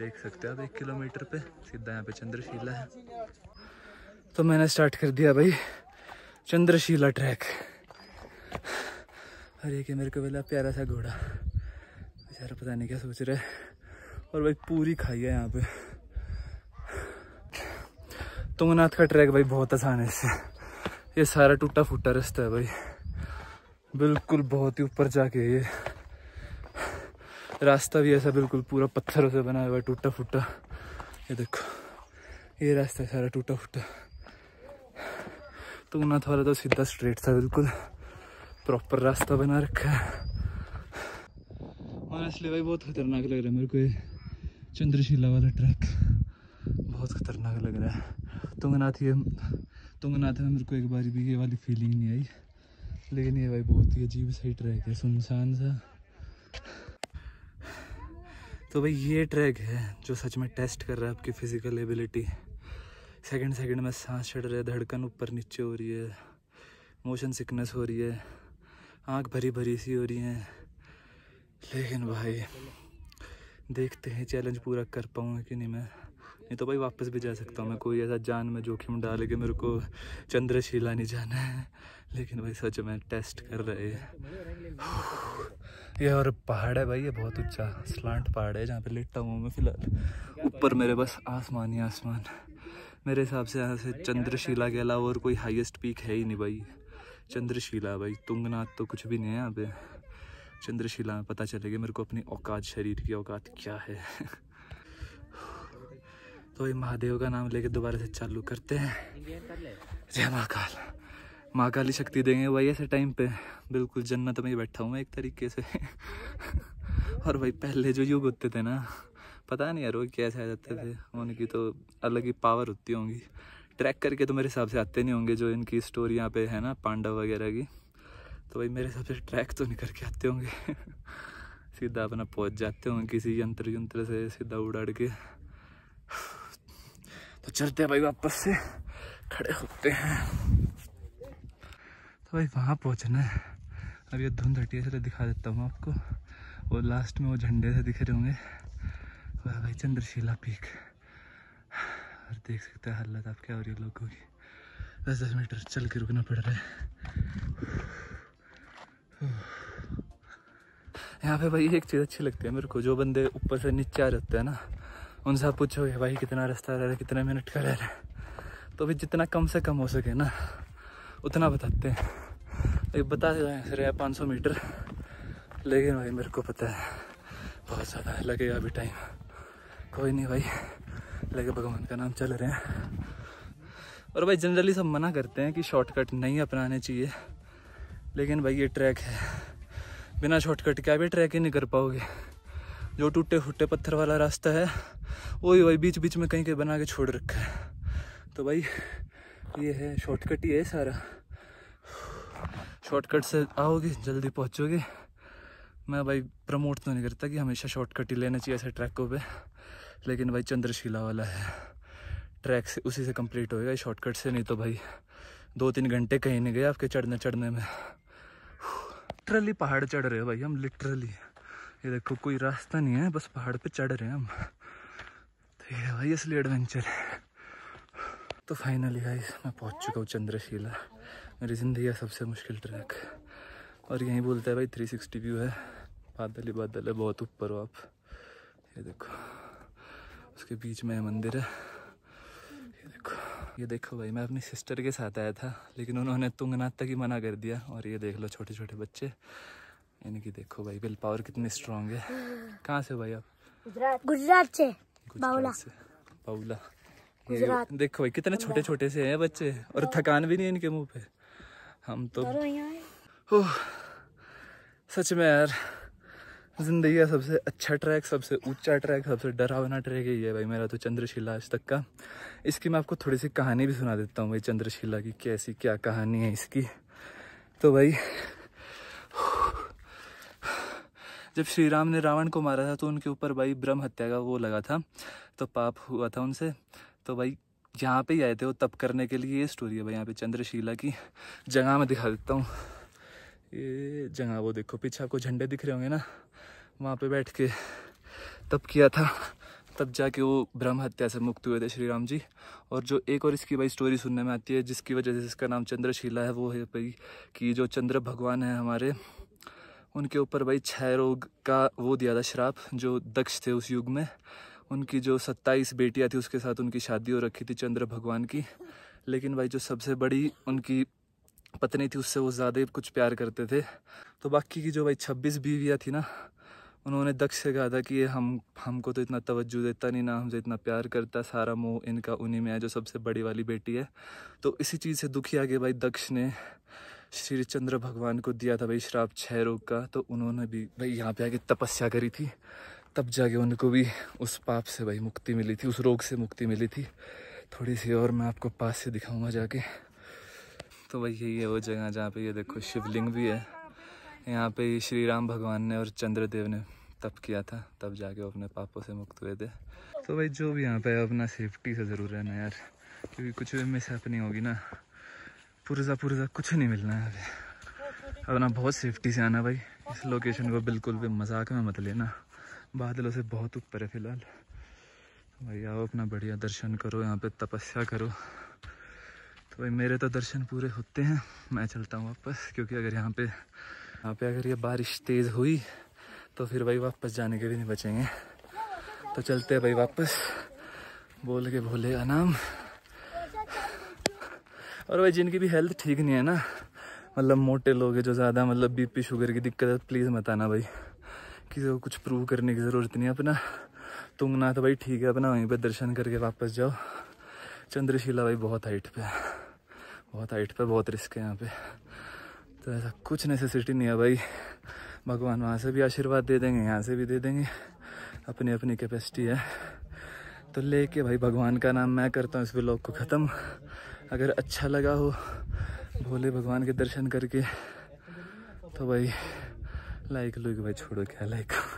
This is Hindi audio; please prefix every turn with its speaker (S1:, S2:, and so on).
S1: देख सकते हो आप एक किलोमीटर पे सीधा यहाँ पे चंद्रशीला है तो मैंने स्टार्ट कर दिया भाई चंद्रशीला ट्रैक और ये मेरे को बोला प्यारा सा घोड़ा बेचारा पता नहीं क्या सोच रहा है और भाई पूरी खाई है यहाँ पे तुंगनाथ का ट्रैक भाई बहुत आसान है इससे ये सारा टूटा फूटा रास्ता है भाई बिल्कुल बहुत ही ऊपर जाके ये रास्ता भी ऐसा बिल्कुल पूरा पत्थरों से बना हुआ है टूटा फूटा ये देखो ये रास्ता है सारा टूटा फूटा तुंगनाथ तो थोड़ा तो सीधा स्ट्रेट था बिल्कुल प्रॉपर रास्ता बना रखा है इसलिए भाई बहुत खतरनाक लग रहा है मेरे को ये चंद्रशिला वाला ट्रैक बहुत खतरनाक लग रहा है तुंगनाथ ये तुंगनाथ में मेरे को एक बार भी ये वाली फीलिंग नहीं आई लेकिन ये भाई बहुत ही अजीब सही ट्रैक है सुनसान सा तो भाई ये ट्रैक है जो सच में टेस्ट कर रहा है आपकी फिज़िकल एबिलिटी सेकंड सेकंड में सांस चढ़ रहा है धड़कन ऊपर नीचे हो रही है मोशन सिकनेस हो रही है आँख भरी भरी सी हो रही है लेकिन भाई देखते हैं चैलेंज पूरा कर पाऊँगा कि नहीं मैं नहीं तो भाई वापस भी जा सकता हूँ मैं कोई ऐसा जान में जोखिम डाल के मेरे को चंद्रशिला नहीं जाना है लेकिन भाई सच में टेस्ट कर रहे हैं ये और पहाड़ है भाई ये बहुत ऊंचा स्लांट पहाड़ है जहाँ पे लेटता हूँ मैं फिलहाल ऊपर मेरे बस आसमान ही आसमान मेरे हिसाब से यहाँ से चंद्रशिला के अलावा और कोई हाईएस्ट पीक है ही नहीं भाई चंद्रशिला भाई तुंगनाथ तो कुछ भी नहीं है यहाँ पे चंद्रशिला में पता चलेगा मेरे को अपनी औकात शरीर की औकात क्या है तो ये महादेव का नाम लेके दोबारा से चालू करते हैं जय महाकाल माँ काली शक्ति देंगे भाई ऐसे टाइम पे बिल्कुल जन्नत में ही बैठा हूँ मैं एक तरीके से और भाई पहले जो युग होते थे ना पता नहीं यार वो कैसे आ जाते थे उनकी तो अलग ही पावर होती होंगी ट्रैक करके तो मेरे हिसाब से आते नहीं होंगे जो इनकी स्टोरी यहाँ पे है ना पांडव वगैरह की तो भाई मेरे हिसाब से ट्रैक तो नहीं करके आते होंगे सीधा अपना पहुँच जाते होंगे किसी यंत्र यंत्र से सीधा उड़ के तो चलते हैं भाई वापस से खड़े होते हैं भाई वहाँ पहुँचना है अब ये धुंध हटी है तो दिखा देता हूँ आपको और लास्ट में वो झंडे से दिख रहे होंगे वह भाई चंद्रशिला पीक और देख सकते हैं हालत आप क्या हो रही है लोगों की दस दस मीटर चल के रुकना पड़ रहा है यहाँ पे भाई एक चीज़ अच्छी लगती है मेरे को जो बंदे ऊपर से नीचे आ जाते हैं ना उनसे आप पूछोगे भाई कितना रास्ता रह रहा है कितने मिनट का रह रहा है तो भी जितना कम से कम हो सके ना उतना बताते हैं अभी बता रहा है पाँच सौ मीटर लेकिन भाई मेरे को पता है बहुत ज़्यादा है लगेगा अभी टाइम कोई नहीं भाई लगे भगवान का नाम चल रहे हैं और भाई जनरली सब मना करते हैं कि शॉर्टकट नहीं अपनाने चाहिए लेकिन भाई ये ट्रैक है बिना शॉर्टकट के अभी ट्रैक ही नहीं कर पाओगे जो टूटे फूटे पत्थर वाला रास्ता है वही भाई बीच बीच में कहीं कहीं बना के छोड़ रखा है तो भाई ये है शॉर्टकट ही है सारा शॉर्टकट से आओगे जल्दी पहुँचोगे मैं भाई प्रमोट तो नहीं करता कि हमेशा शॉर्टकट ही लेना चाहिए ऐसे ट्रैकों पे लेकिन भाई चंद्रशिला वाला है ट्रैक से उसी से कंप्लीट होएगा शॉर्टकट से नहीं तो भाई दो तीन घंटे कहीं नहीं गए आपके चढ़ने चढ़ने में लिटरली पहाड़ चढ़ रहे हो भाई हम लिटरली ये देखो कोई रास्ता नहीं है बस पहाड़ पर चढ़ रहे हैं हम तो ये भाई इसलिए एडवेंचर है तो फाइनली भाई मैं पहुंच चुका हूँ चंद्रशिला मेरी ज़िंदगी का सबसे मुश्किल ट्रैक और यहीं बोलते हैं भाई 360 व्यू है बादल ही बादल है बहुत ऊपर हो आप ये देखो उसके बीच में मंदिर है ये देखो ये देखो भाई मैं अपनी सिस्टर के साथ आया था लेकिन उन्होंने तुंगनाथ तक ही मना कर दिया और ये देख लो छोटे छोटे बच्चे इनकी देखो भाई विल पावर कितनी स्ट्रांग है कहाँ से हो भाई आप गुजरात से बाउला से बाउला देखो भाई कितने छोटे छोटे से हैं बच्चे और हाँ। थकान भी नहीं है इनके मुंह पे हम तो सच में यार ज़िंदगी का सबसे अच्छा ट्रैक सबसे ऊंचा ट्रैक सबसे डरावना ट्रैक ही है भाई मेरा तो चंद्रशिला आज तक का इसकी मैं आपको थोड़ी सी कहानी भी सुना देता हूँ भाई चंद्रशिला की कैसी क्या कहानी है इसकी तो भाई जब श्री राम ने रावण को मारा था तो उनके ऊपर भाई ब्रह्म हत्या का वो लगा था तो पाप हुआ था उनसे तो भाई यहाँ पे ही आए थे वो तप करने के लिए ये स्टोरी है भाई यहाँ पे चंद्रशिला की जगह मैं दिखा देता हूँ ये जगह वो देखो पीछे आपको झंडे दिख रहे होंगे ना वहाँ पे बैठ के तप किया था तब जाके वो ब्रह्म हत्या से मुक्त हुए थे श्री राम जी और जो एक और इसकी भाई स्टोरी सुनने में आती है जिसकी वजह से इसका नाम चंद्रशीला है वो है भाई कि जो चंद्र भगवान है हमारे उनके ऊपर भाई क्षय रोग का वो दिया था श्राप जो दक्ष थे उस युग में उनकी जो सत्ताईस बेटियां थी उसके साथ उनकी शादी हो रखी थी चंद्र भगवान की लेकिन भाई जो सबसे बड़ी उनकी पत्नी थी उससे वो ज़्यादा कुछ प्यार करते थे तो बाकी की जो भाई छब्बीस बीवियाँ थी ना उन्होंने दक्ष से कहा था कि ये हम हमको तो इतना तवज्जो देता नहीं ना हमसे इतना प्यार करता सारा मोह इनका उन्हीं में है जो सबसे बड़ी वाली बेटी है तो इसी चीज़ से दुखी आगे भाई दक्ष ने श्री चंद्र भगवान को दिया था भाई श्राप क्षय रोग का तो उन्होंने भी भाई यहाँ पे आके तपस्या करी थी तब जाके उनको भी उस पाप से भाई मुक्ति मिली थी उस रोग से मुक्ति मिली थी थोड़ी सी और मैं आपको पास से दिखाऊंगा जाके तो भाई यही है वो जगह जहाँ पे ये देखो शिवलिंग भी है यहाँ पे श्री राम भगवान ने और चंद्रदेव ने तप किया था तब जाके वो अपने पापों से मुक्त हुए थे तो भाई जो भी यहाँ पे है अपना सेफ्टी से ज़रूर रहना यार क्योंकि कुछ भी मिसअप नहीं होगी ना पुरजा पुरजा कुछ नहीं मिलना है अभी अपना बहुत सेफ्टी से आना भाई इस लोकेशन को बिल्कुल भी मजाक में मत लेना बादलों से बहुत ऊपर है फिलहाल भाई आओ अपना बढ़िया दर्शन करो यहाँ पे तपस्या करो तो भाई मेरे तो दर्शन पूरे होते हैं मैं चलता हूँ वापस क्योंकि अगर यहाँ पे यहाँ पे अगर ये बारिश तेज़ हुई तो फिर भाई वापस जाने के भी नहीं बचेंगे तो चलते हैं भाई वापस बोल के भोले अनाम और भाई जिनकी भी हेल्थ ठीक नहीं है ना मतलब मोटे लोग हैं जो ज़्यादा मतलब बीपी शुगर की दिक्कत है प्लीज़ मत आना भाई किसी को कुछ प्रूव करने की ज़रूरत नहीं है अपना तुंगना तो भाई ठीक है अपना वहीं पर दर्शन करके वापस जाओ चंद्रशिला भाई बहुत हाइट पे बहुत हाइट पे बहुत रिस्क है यहाँ पे तो ऐसा कुछ नेसेसिटी नहीं है भाई भगवान वहाँ से भी आशीर्वाद दे देंगे यहाँ से भी दे देंगे अपनी अपनी कैपेसिटी है तो लेके भाई भगवान का नाम मैं करता हूँ इस ब्लॉग को ख़त्म अगर अच्छा लगा हो भोले भगवान के दर्शन करके तो भाई लाइक लुक भाई छोड़ो क्या लाइक